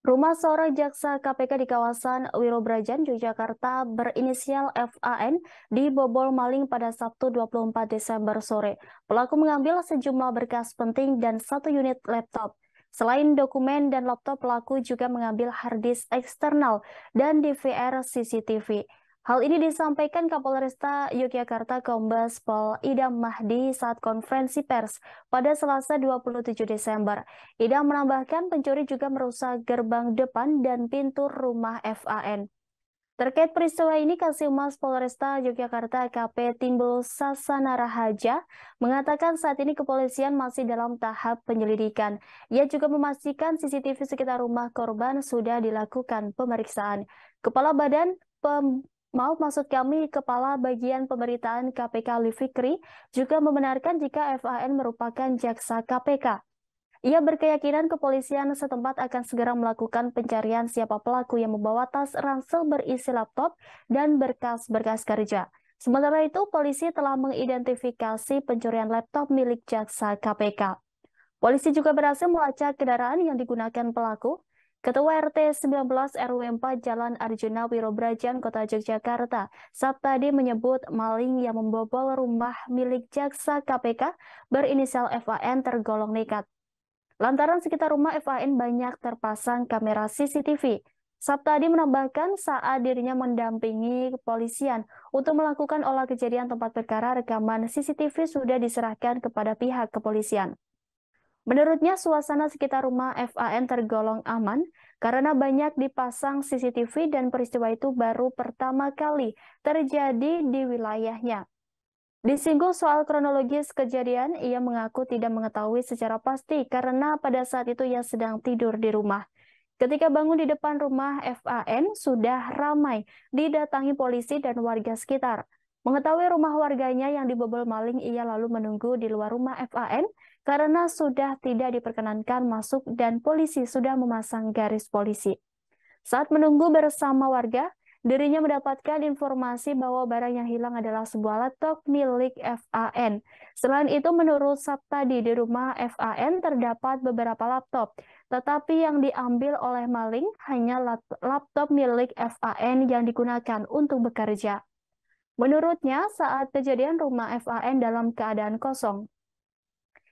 Rumah seorang jaksa KPK di kawasan Wirobrajan, Yogyakarta berinisial FAN dibobol maling pada Sabtu 24 Desember sore. Pelaku mengambil sejumlah berkas penting dan satu unit laptop. Selain dokumen dan laptop, pelaku juga mengambil harddisk eksternal dan DVR CCTV. Hal ini disampaikan Kapolresta Yogyakarta Kombes Pol Idam Mahdi saat konferensi pers pada Selasa 27 Desember. Idam menambahkan pencuri juga merusak gerbang depan dan pintu rumah FAN. Terkait peristiwa ini, Kasih Mas Polresta Yogyakarta KP Timbul Sasana Rahaja mengatakan saat ini kepolisian masih dalam tahap penyelidikan. Ia juga memastikan CCTV sekitar rumah korban sudah dilakukan pemeriksaan. Kepala Badan Pem Maaf maksud kami, Kepala Bagian Pemberitaan KPK Ali Fikri juga membenarkan jika FAN merupakan jaksa KPK. Ia berkeyakinan kepolisian setempat akan segera melakukan pencarian siapa pelaku yang membawa tas ransel berisi laptop dan berkas-berkas kerja. Sementara itu, polisi telah mengidentifikasi pencurian laptop milik jaksa KPK. Polisi juga berhasil melacak kendaraan yang digunakan pelaku, Ketua RT 19 RW 4 Jalan Arjuna Wirobrajan, Kota Yogyakarta, Sabtadi menyebut maling yang membobol rumah milik jaksa KPK berinisial FAN tergolong nekat. Lantaran sekitar rumah FAN banyak terpasang kamera CCTV. Sabtadi menambahkan saat dirinya mendampingi kepolisian untuk melakukan olah kejadian tempat perkara rekaman CCTV sudah diserahkan kepada pihak kepolisian. Menurutnya, suasana sekitar rumah FAN tergolong aman karena banyak dipasang CCTV dan peristiwa itu baru pertama kali terjadi di wilayahnya. Disinggung soal kronologis kejadian, ia mengaku tidak mengetahui secara pasti karena pada saat itu ia sedang tidur di rumah. Ketika bangun di depan rumah FAN, sudah ramai didatangi polisi dan warga sekitar. Mengetahui rumah warganya yang dibobol maling, ia lalu menunggu di luar rumah FAN karena sudah tidak diperkenankan masuk dan polisi sudah memasang garis polisi. Saat menunggu bersama warga, dirinya mendapatkan informasi bahwa barang yang hilang adalah sebuah laptop milik FAN. Selain itu, menurut Sabtadi, di rumah FAN terdapat beberapa laptop, tetapi yang diambil oleh maling hanya laptop milik FAN yang digunakan untuk bekerja. Menurutnya, saat kejadian rumah FAN dalam keadaan kosong.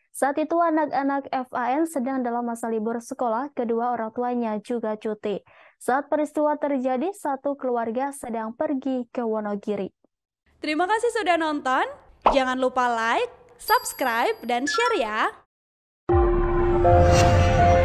Saat itu anak-anak FAN sedang dalam masa libur sekolah, kedua orang tuanya juga cuti. Saat peristiwa terjadi, satu keluarga sedang pergi ke Wonogiri. Terima kasih sudah nonton. Jangan lupa like, subscribe, dan share ya.